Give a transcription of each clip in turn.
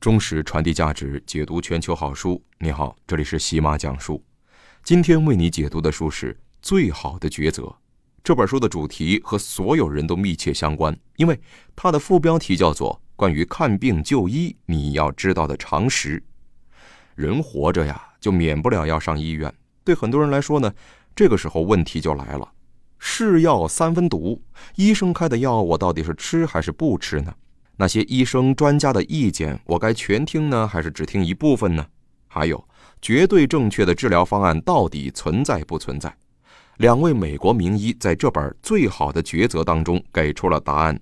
忠实传递价值，解读全球好书。你好，这里是喜马讲书。今天为你解读的书是《最好的抉择》。这本书的主题和所有人都密切相关，因为它的副标题叫做《关于看病就医你要知道的常识》。人活着呀，就免不了要上医院。对很多人来说呢，这个时候问题就来了：是药三分毒，医生开的药，我到底是吃还是不吃呢？那些医生专家的意见，我该全听呢，还是只听一部分呢？还有，绝对正确的治疗方案到底存在不存在？两位美国名医在这本《最好的抉择》当中给出了答案。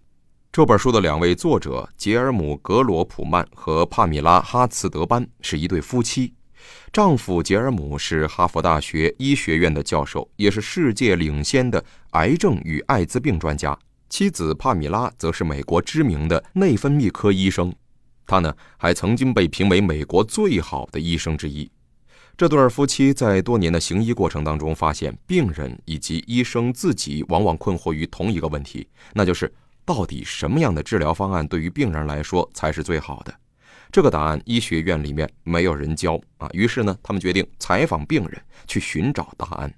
这本书的两位作者杰尔姆·格罗普曼和帕米拉·哈茨德班是一对夫妻，丈夫杰尔姆是哈佛大学医学院的教授，也是世界领先的癌症与艾滋病专家。妻子帕米拉则是美国知名的内分泌科医生，他呢还曾经被评为美国最好的医生之一。这对夫妻在多年的行医过程当中，发现病人以及医生自己往往困惑于同一个问题，那就是到底什么样的治疗方案对于病人来说才是最好的？这个答案医学院里面没有人教啊，于是呢，他们决定采访病人去寻找答案。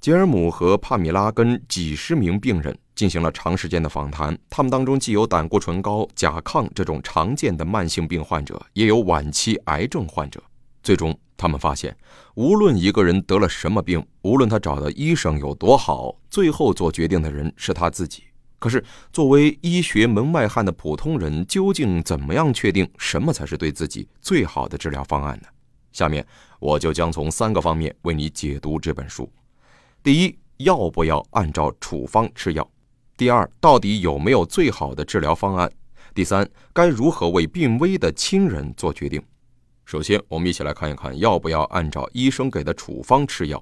吉尔姆和帕米拉跟几十名病人。进行了长时间的访谈，他们当中既有胆固醇高、甲亢这种常见的慢性病患者，也有晚期癌症患者。最终，他们发现，无论一个人得了什么病，无论他找的医生有多好，最后做决定的人是他自己。可是，作为医学门外汉的普通人，究竟怎么样确定什么才是对自己最好的治疗方案呢？下面，我就将从三个方面为你解读这本书。第一，要不要按照处方吃药？第二，到底有没有最好的治疗方案？第三，该如何为病危的亲人做决定？首先，我们一起来看一看，要不要按照医生给的处方吃药？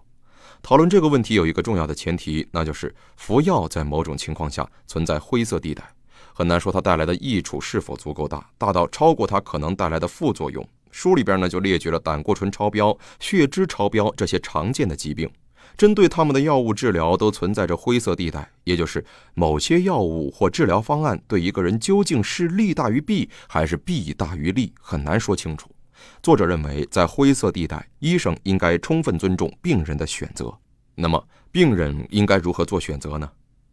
讨论这个问题有一个重要的前提，那就是服药在某种情况下存在灰色地带，很难说它带来的益处是否足够大，大到超过它可能带来的副作用。书里边呢，就列举了胆固醇超标、血脂超标这些常见的疾病。针对他们的药物治疗都存在着灰色地带，也就是某些药物或治疗方案对一个人究竟是利大于弊还是弊大于利，很难说清楚。作者认为，在灰色地带，医生应该充分尊重病人的选择。那么，病人应该如何做选择呢？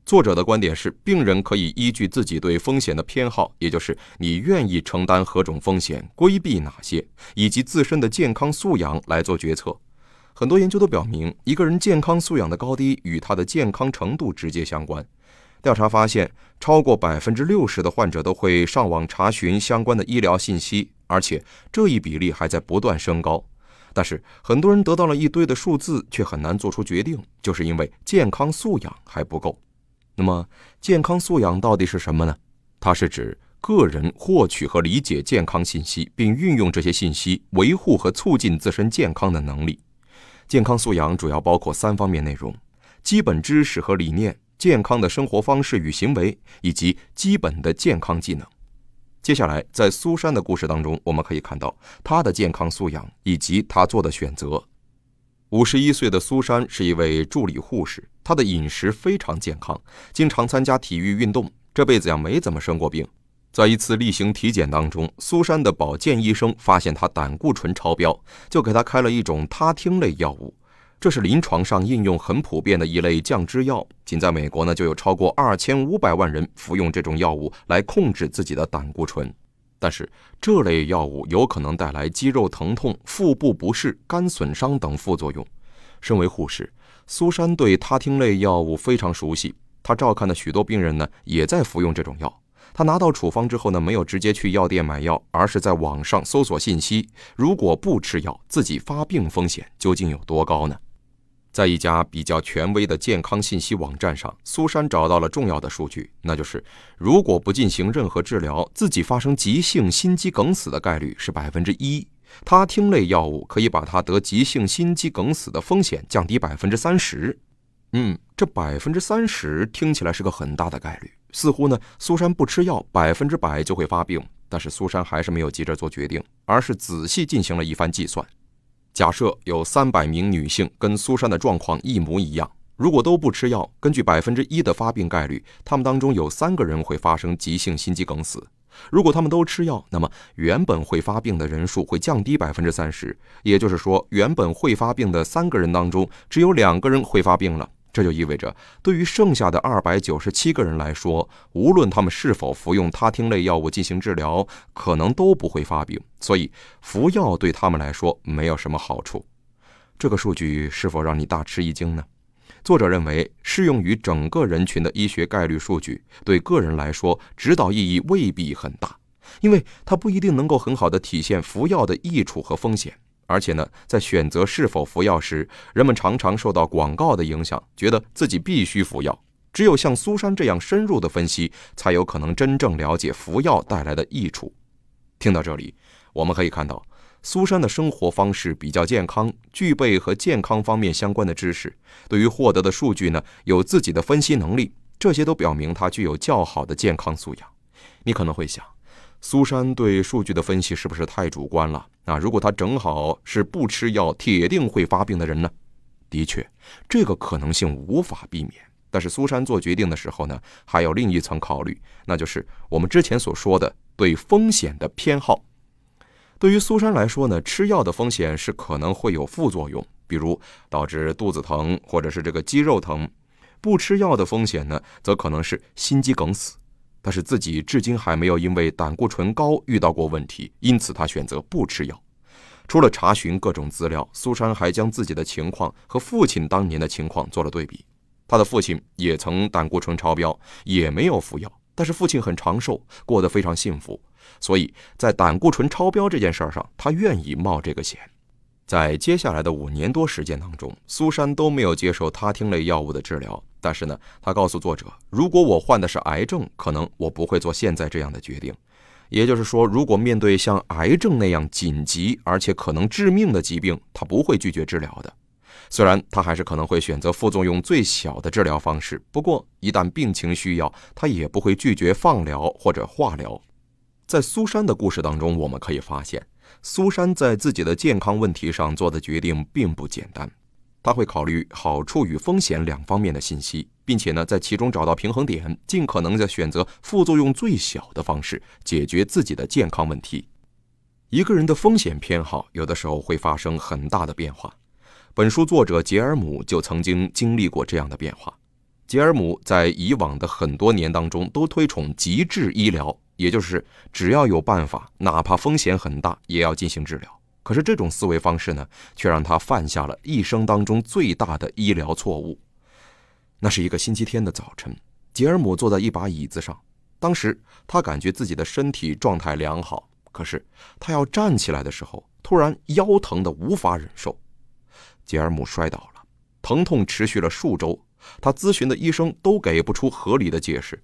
作者的观点是，病人可以依据自己对风险的偏好，也就是你愿意承担何种风险、规避哪些，以及自身的健康素养来做决策。很多研究都表明，一个人健康素养的高低与他的健康程度直接相关。调查发现，超过百分之六十的患者都会上网查询相关的医疗信息，而且这一比例还在不断升高。但是，很多人得到了一堆的数字，却很难做出决定，就是因为健康素养还不够。那么，健康素养到底是什么呢？它是指个人获取和理解健康信息，并运用这些信息维护和促进自身健康的能力。健康素养主要包括三方面内容：基本知识和理念、健康的生活方式与行为，以及基本的健康技能。接下来，在苏珊的故事当中，我们可以看到她的健康素养以及她做的选择。五十一岁的苏珊是一位助理护士，她的饮食非常健康，经常参加体育运动，这辈子呀没怎么生过病。在一次例行体检当中，苏珊的保健医生发现她胆固醇超标，就给她开了一种他汀类药物。这是临床上应用很普遍的一类降脂药，仅在美国呢就有超过二千五百万人服用这种药物来控制自己的胆固醇。但是这类药物有可能带来肌肉疼痛、腹部不适、肝损伤等副作用。身为护士，苏珊对他汀类药物非常熟悉，她照看的许多病人呢也在服用这种药。他拿到处方之后呢，没有直接去药店买药，而是在网上搜索信息。如果不吃药，自己发病风险究竟有多高呢？在一家比较权威的健康信息网站上，苏珊找到了重要的数据，那就是如果不进行任何治疗，自己发生急性心肌梗死的概率是百分之一。他汀类药物可以把他得急性心肌梗死的风险降低百分之三十。嗯，这百分之三十听起来是个很大的概率。似乎呢，苏珊不吃药，百分之百就会发病。但是苏珊还是没有急着做决定，而是仔细进行了一番计算。假设有三百名女性跟苏珊的状况一模一样，如果都不吃药，根据百分之一的发病概率，他们当中有三个人会发生急性心肌梗死。如果他们都吃药，那么原本会发病的人数会降低百分之三十，也就是说，原本会发病的三个人当中，只有两个人会发病了。这就意味着，对于剩下的二百九十七个人来说，无论他们是否服用他汀类药物进行治疗，可能都不会发病。所以，服药对他们来说没有什么好处。这个数据是否让你大吃一惊呢？作者认为，适用于整个人群的医学概率数据，对个人来说，指导意义未必很大，因为它不一定能够很好的体现服药的益处和风险。而且呢，在选择是否服药时，人们常常受到广告的影响，觉得自己必须服药。只有像苏珊这样深入的分析，才有可能真正了解服药带来的益处。听到这里，我们可以看到，苏珊的生活方式比较健康，具备和健康方面相关的知识，对于获得的数据呢，有自己的分析能力，这些都表明她具有较好的健康素养。你可能会想。苏珊对数据的分析是不是太主观了？那如果她正好是不吃药铁定会发病的人呢？的确，这个可能性无法避免。但是苏珊做决定的时候呢，还有另一层考虑，那就是我们之前所说的对风险的偏好。对于苏珊来说呢，吃药的风险是可能会有副作用，比如导致肚子疼或者是这个肌肉疼；不吃药的风险呢，则可能是心肌梗死。但是自己至今还没有因为胆固醇高遇到过问题，因此他选择不吃药。除了查询各种资料，苏珊还将自己的情况和父亲当年的情况做了对比。他的父亲也曾胆固醇超标，也没有服药，但是父亲很长寿，过得非常幸福。所以在胆固醇超标这件事儿上，他愿意冒这个险。在接下来的五年多时间当中，苏珊都没有接受他汀类药物的治疗。但是呢，她告诉作者：“如果我患的是癌症，可能我不会做现在这样的决定。”也就是说，如果面对像癌症那样紧急而且可能致命的疾病，她不会拒绝治疗的。虽然她还是可能会选择副作用最小的治疗方式，不过一旦病情需要，她也不会拒绝放疗或者化疗。在苏珊的故事当中，我们可以发现。苏珊在自己的健康问题上做的决定并不简单，她会考虑好处与风险两方面的信息，并且呢，在其中找到平衡点，尽可能的选择副作用最小的方式解决自己的健康问题。一个人的风险偏好有的时候会发生很大的变化，本书作者杰尔姆就曾经经历过这样的变化。杰尔姆在以往的很多年当中都推崇极致医疗。也就是只要有办法，哪怕风险很大，也要进行治疗。可是这种思维方式呢，却让他犯下了一生当中最大的医疗错误。那是一个星期天的早晨，杰尔姆坐在一把椅子上。当时他感觉自己的身体状态良好，可是他要站起来的时候，突然腰疼得无法忍受。杰尔姆摔倒了，疼痛持续了数周。他咨询的医生都给不出合理的解释。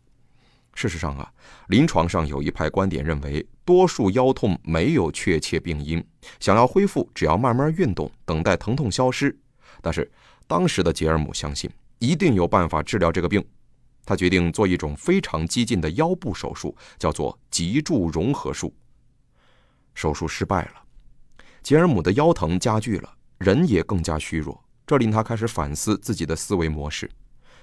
事实上啊，临床上有一派观点认为，多数腰痛没有确切病因，想要恢复，只要慢慢运动，等待疼痛消失。但是，当时的杰尔姆相信，一定有办法治疗这个病。他决定做一种非常激进的腰部手术，叫做脊柱融合术。手术失败了，杰尔姆的腰疼加剧了，人也更加虚弱。这令他开始反思自己的思维模式。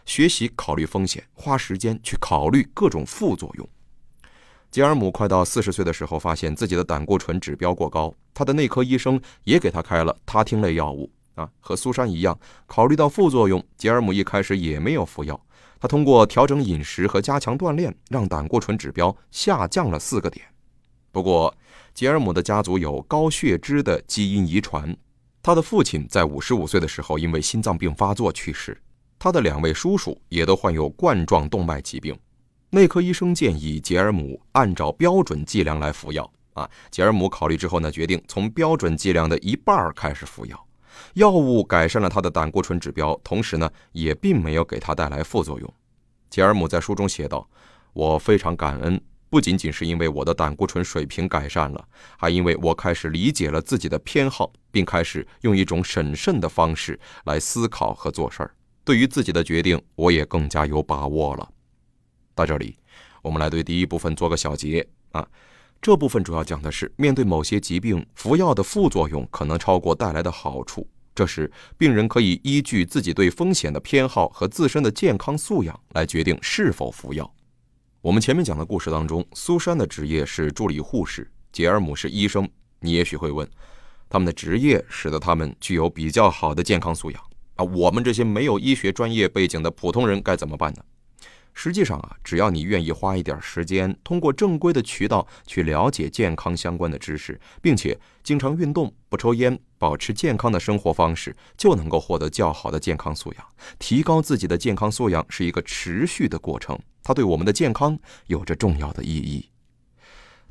学习考虑风险，花时间去考虑各种副作用。吉尔姆快到四十岁的时候，发现自己的胆固醇指标过高，他的内科医生也给他开了他汀类药物。啊，和苏珊一样，考虑到副作用，吉尔姆一开始也没有服药。他通过调整饮食和加强锻炼，让胆固醇指标下降了四个点。不过，吉尔姆的家族有高血脂的基因遗传，他的父亲在五十五岁的时候因为心脏病发作去世。他的两位叔叔也都患有冠状动脉疾病。内科医生建议杰尔姆按照标准剂量来服药。啊，杰尔姆考虑之后呢，决定从标准剂量的一半儿开始服药。药物改善了他的胆固醇指标，同时呢，也并没有给他带来副作用。杰尔姆在书中写道：“我非常感恩，不仅仅是因为我的胆固醇水平改善了，还因为我开始理解了自己的偏好，并开始用一种审慎的方式来思考和做事儿。”对于自己的决定，我也更加有把握了。到这里，我们来对第一部分做个小结啊。这部分主要讲的是，面对某些疾病，服药的副作用可能超过带来的好处，这时病人可以依据自己对风险的偏好和自身的健康素养来决定是否服药。我们前面讲的故事当中，苏珊的职业是助理护士，杰尔姆是医生。你也许会问，他们的职业使得他们具有比较好的健康素养。啊，我们这些没有医学专业背景的普通人该怎么办呢？实际上啊，只要你愿意花一点时间，通过正规的渠道去了解健康相关的知识，并且经常运动、不抽烟、保持健康的生活方式，就能够获得较好的健康素养。提高自己的健康素养是一个持续的过程，它对我们的健康有着重要的意义。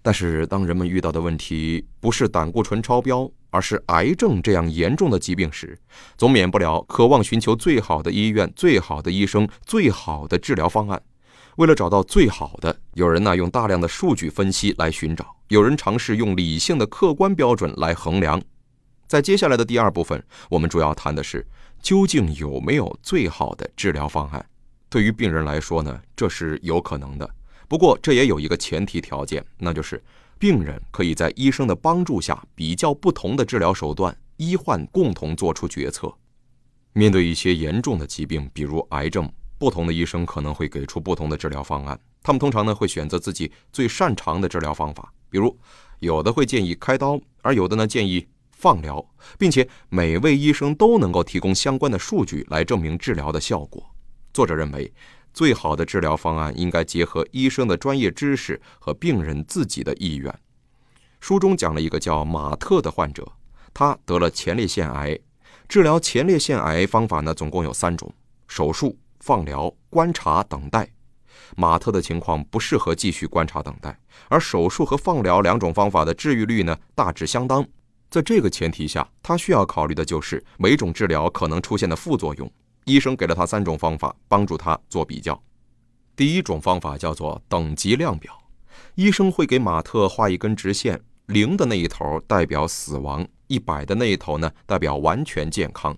但是，当人们遇到的问题不是胆固醇超标，而是癌症这样严重的疾病时，总免不了渴望寻求最好的医院、最好的医生、最好的治疗方案。为了找到最好的，有人呢用大量的数据分析来寻找，有人尝试用理性的客观标准来衡量。在接下来的第二部分，我们主要谈的是究竟有没有最好的治疗方案。对于病人来说呢，这是有可能的。不过，这也有一个前提条件，那就是病人可以在医生的帮助下比较不同的治疗手段，医患共同做出决策。面对一些严重的疾病，比如癌症，不同的医生可能会给出不同的治疗方案。他们通常呢会选择自己最擅长的治疗方法，比如有的会建议开刀，而有的呢建议放疗，并且每位医生都能够提供相关的数据来证明治疗的效果。作者认为。最好的治疗方案应该结合医生的专业知识和病人自己的意愿。书中讲了一个叫马特的患者，他得了前列腺癌。治疗前列腺癌方法呢，总共有三种：手术、放疗、观察等待。马特的情况不适合继续观察等待，而手术和放疗两种方法的治愈率呢大致相当。在这个前提下，他需要考虑的就是每种治疗可能出现的副作用。医生给了他三种方法帮助他做比较。第一种方法叫做等级量表，医生会给马特画一根直线，零的那一头代表死亡，一百的那一头呢代表完全健康。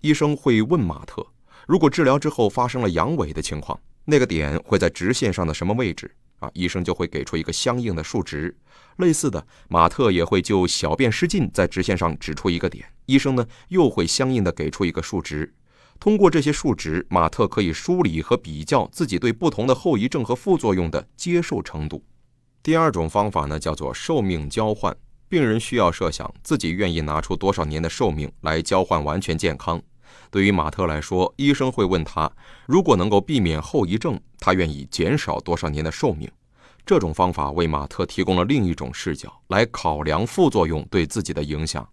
医生会问马特，如果治疗之后发生了阳痿的情况，那个点会在直线上的什么位置？啊，医生就会给出一个相应的数值。类似的，马特也会就小便失禁在直线上指出一个点，医生呢又会相应的给出一个数值。通过这些数值，马特可以梳理和比较自己对不同的后遗症和副作用的接受程度。第二种方法呢，叫做寿命交换。病人需要设想自己愿意拿出多少年的寿命来交换完全健康。对于马特来说，医生会问他，如果能够避免后遗症，他愿意减少多少年的寿命？这种方法为马特提供了另一种视角来考量副作用对自己的影响。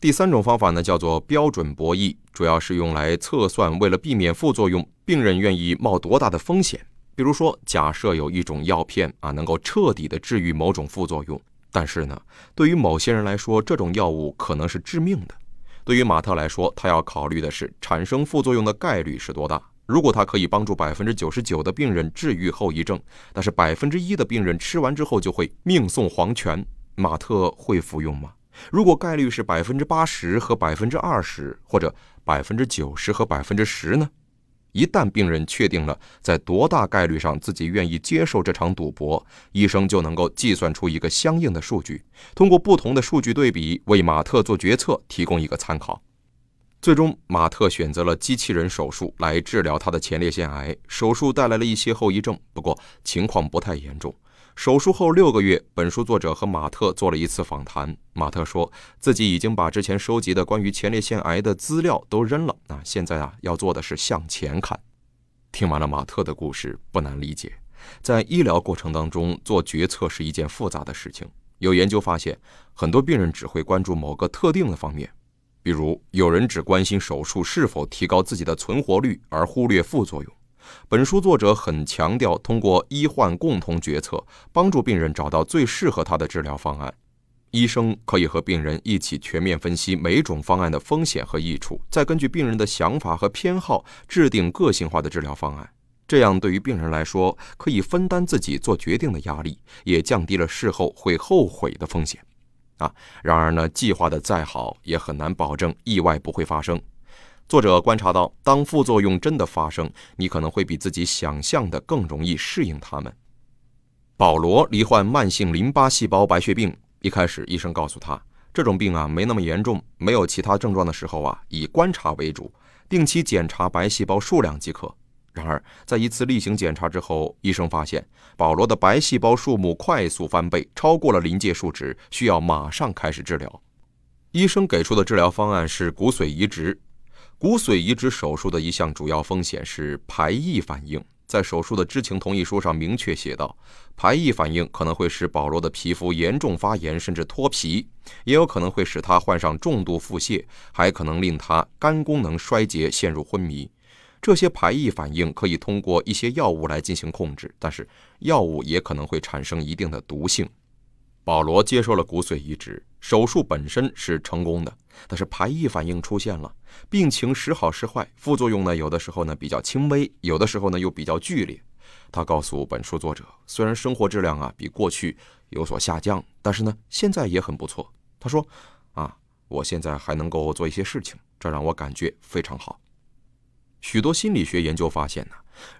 第三种方法呢，叫做标准博弈，主要是用来测算，为了避免副作用，病人愿意冒多大的风险。比如说，假设有一种药片啊，能够彻底的治愈某种副作用，但是呢，对于某些人来说，这种药物可能是致命的。对于马特来说，他要考虑的是产生副作用的概率是多大。如果他可以帮助百分之九十九的病人治愈后遗症，但是百分之一的病人吃完之后就会命送黄泉，马特会服用吗？如果概率是百分之八十和百分之二十，或者百分之九十和百分之十呢？一旦病人确定了在多大概率上自己愿意接受这场赌博，医生就能够计算出一个相应的数据，通过不同的数据对比，为马特做决策提供一个参考。最终，马特选择了机器人手术来治疗他的前列腺癌。手术带来了一些后遗症，不过情况不太严重。手术后六个月，本书作者和马特做了一次访谈。马特说自己已经把之前收集的关于前列腺癌的资料都扔了。那现在啊，要做的是向前看。听完了马特的故事，不难理解，在医疗过程当中做决策是一件复杂的事情。有研究发现，很多病人只会关注某个特定的方面，比如有人只关心手术是否提高自己的存活率，而忽略副作用。本书作者很强调，通过医患共同决策，帮助病人找到最适合他的治疗方案。医生可以和病人一起全面分析每种方案的风险和益处，再根据病人的想法和偏好制定个性化的治疗方案。这样对于病人来说，可以分担自己做决定的压力，也降低了事后会后悔的风险。啊，然而呢，计划的再好，也很难保证意外不会发生。作者观察到，当副作用真的发生，你可能会比自己想象的更容易适应它们。保罗罹患慢性淋巴细胞白血病，一开始医生告诉他，这种病啊没那么严重，没有其他症状的时候啊以观察为主，定期检查白细胞数量即可。然而，在一次例行检查之后，医生发现保罗的白细胞数目快速翻倍，超过了临界数值，需要马上开始治疗。医生给出的治疗方案是骨髓移植。骨髓移植手术的一项主要风险是排异反应，在手术的知情同意书上明确写道，排异反应可能会使保罗的皮肤严重发炎甚至脱皮，也有可能会使他患上重度腹泻，还可能令他肝功能衰竭陷入昏迷。这些排异反应可以通过一些药物来进行控制，但是药物也可能会产生一定的毒性。保罗接受了骨髓移植。手术本身是成功的，但是排异反应出现了，病情时好时坏。副作用呢，有的时候呢比较轻微，有的时候呢又比较剧烈。他告诉本书作者，虽然生活质量啊比过去有所下降，但是呢现在也很不错。他说：“啊，我现在还能够做一些事情，这让我感觉非常好。”许多心理学研究发现呢，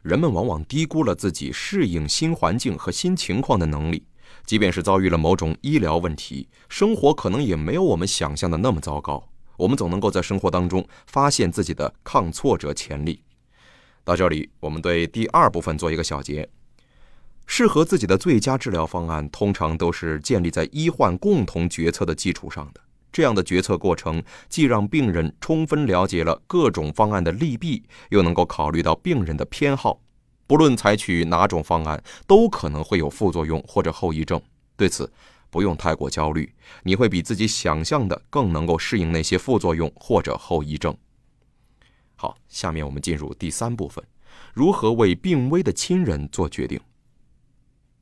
人们往往低估了自己适应新环境和新情况的能力。即便是遭遇了某种医疗问题，生活可能也没有我们想象的那么糟糕。我们总能够在生活当中发现自己的抗挫折潜力。到这里，我们对第二部分做一个小结：适合自己的最佳治疗方案，通常都是建立在医患共同决策的基础上的。这样的决策过程，既让病人充分了解了各种方案的利弊，又能够考虑到病人的偏好。不论采取哪种方案，都可能会有副作用或者后遗症。对此，不用太过焦虑，你会比自己想象的更能够适应那些副作用或者后遗症。好，下面我们进入第三部分：如何为病危的亲人做决定？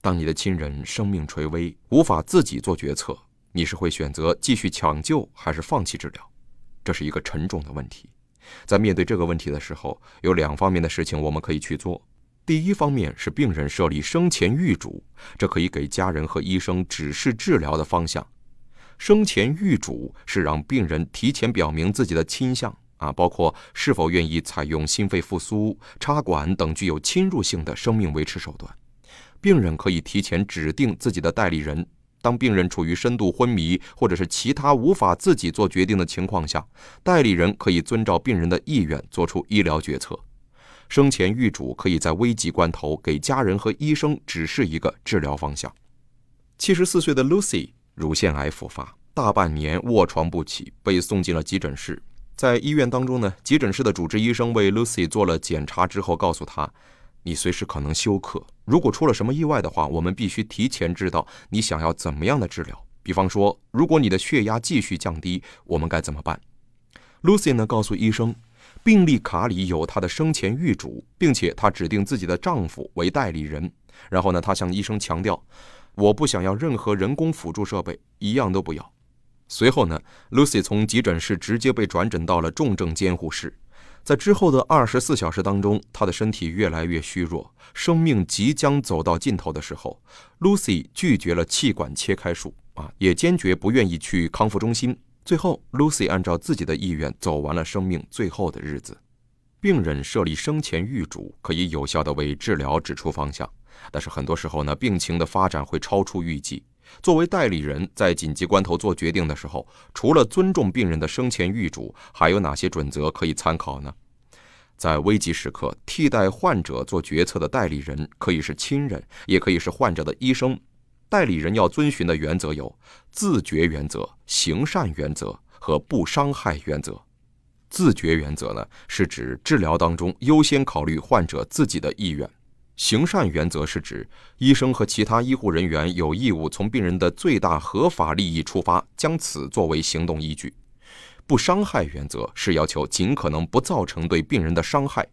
当你的亲人生命垂危，无法自己做决策，你是会选择继续抢救还是放弃治疗？这是一个沉重的问题。在面对这个问题的时候，有两方面的事情我们可以去做。第一方面是病人设立生前预嘱，这可以给家人和医生指示治疗的方向。生前预嘱是让病人提前表明自己的倾向啊，包括是否愿意采用心肺复苏、插管等具有侵入性的生命维持手段。病人可以提前指定自己的代理人，当病人处于深度昏迷或者是其他无法自己做决定的情况下，代理人可以遵照病人的意愿做出医疗决策。生前预嘱可以在危急关头给家人和医生指示一个治疗方向。七十四岁的 Lucy 乳腺癌复发，大半年卧床不起，被送进了急诊室。在医院当中呢，急诊室的主治医生为 Lucy 做了检查之后，告诉她：“你随时可能休克，如果出了什么意外的话，我们必须提前知道你想要怎么样的治疗。比方说，如果你的血压继续降低，我们该怎么办？”Lucy 呢，告诉医生。病历卡里有她的生前预嘱，并且她指定自己的丈夫为代理人。然后呢，她向医生强调：“我不想要任何人工辅助设备，一样都不要。”随后呢，Lucy 从急诊室直接被转诊到了重症监护室。在之后的二十四小时当中，她的身体越来越虚弱，生命即将走到尽头的时候，Lucy 拒绝了气管切开术，啊，也坚决不愿意去康复中心。最后，Lucy 按照自己的意愿走完了生命最后的日子。病人设立生前预嘱，可以有效的为治疗指出方向。但是很多时候呢，病情的发展会超出预计。作为代理人，在紧急关头做决定的时候，除了尊重病人的生前预嘱，还有哪些准则可以参考呢？在危急时刻，替代患者做决策的代理人可以是亲人，也可以是患者的医生。代理人要遵循的原则有：自觉原则、行善原则和不伤害原则。自觉原则呢，是指治疗当中优先考虑患者自己的意愿；行善原则是指医生和其他医护人员有义务从病人的最大合法利益出发，将此作为行动依据；不伤害原则是要求尽可能不造成对病人的伤害。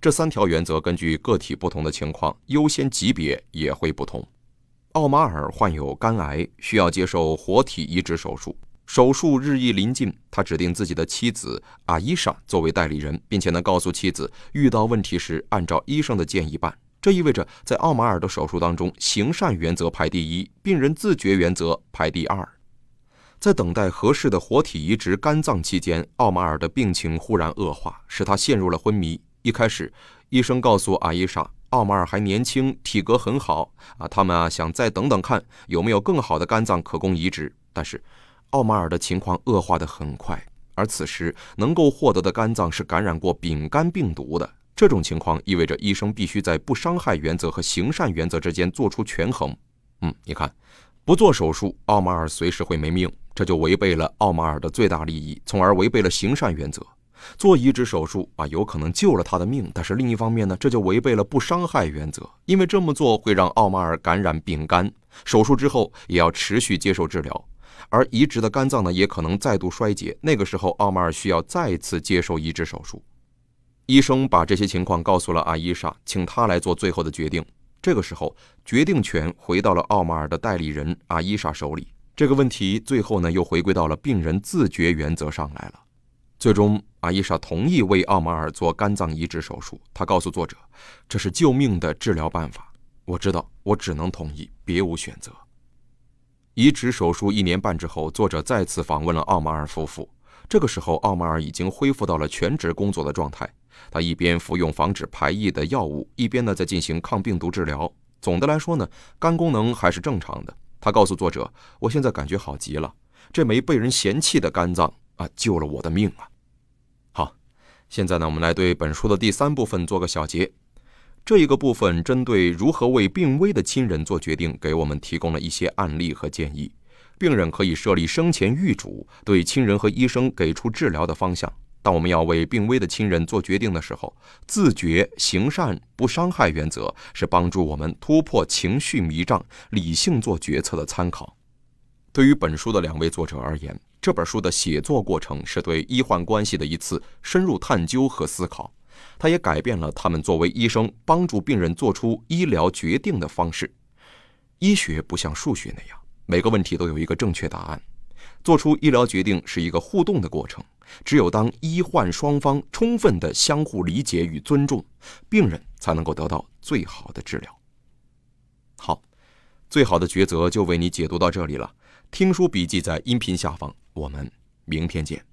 这三条原则根据个体不同的情况，优先级别也会不同。奥马尔患有肝癌，需要接受活体移植手术。手术日益临近，他指定自己的妻子阿伊莎作为代理人，并且呢告诉妻子，遇到问题时按照医生的建议办。这意味着，在奥马尔的手术当中，行善原则排第一，病人自觉原则排第二。在等待合适的活体移植肝脏期间，奥马尔的病情忽然恶化，使他陷入了昏迷。一开始，医生告诉阿伊莎。奥马尔还年轻，体格很好啊，他们啊想再等等看有没有更好的肝脏可供移植。但是，奥马尔的情况恶化的很快，而此时能够获得的肝脏是感染过丙肝病毒的。这种情况意味着医生必须在不伤害原则和行善原则之间做出权衡。嗯，你看，不做手术，奥马尔随时会没命，这就违背了奥马尔的最大利益，从而违背了行善原则。做移植手术啊，有可能救了他的命，但是另一方面呢，这就违背了不伤害原则，因为这么做会让奥马尔感染丙肝，手术之后也要持续接受治疗，而移植的肝脏呢，也可能再度衰竭，那个时候奥马尔需要再次接受移植手术。医生把这些情况告诉了阿伊莎，请他来做最后的决定。这个时候，决定权回到了奥马尔的代理人阿伊莎手里。这个问题最后呢，又回归到了病人自觉原则上来了。最终，阿伊莎同意为奥马尔做肝脏移植手术。她告诉作者：“这是救命的治疗办法。”我知道，我只能同意，别无选择。移植手术一年半之后，作者再次访问了奥马尔夫妇。这个时候，奥马尔已经恢复到了全职工作的状态。他一边服用防止排异的药物，一边呢在进行抗病毒治疗。总的来说呢，肝功能还是正常的。他告诉作者：“我现在感觉好极了，这枚被人嫌弃的肝脏。”啊，救了我的命啊！好，现在呢，我们来对本书的第三部分做个小结。这一个部分针对如何为病危的亲人做决定，给我们提供了一些案例和建议。病人可以设立生前预嘱，对亲人和医生给出治疗的方向。当我们要为病危的亲人做决定的时候，自觉行善不伤害原则是帮助我们突破情绪迷障、理性做决策的参考。对于本书的两位作者而言，这本书的写作过程是对医患关系的一次深入探究和思考。他也改变了他们作为医生帮助病人做出医疗决定的方式。医学不像数学那样，每个问题都有一个正确答案。做出医疗决定是一个互动的过程。只有当医患双方充分的相互理解与尊重，病人才能够得到最好的治疗。好，最好的抉择就为你解读到这里了。听书笔记在音频下方，我们明天见。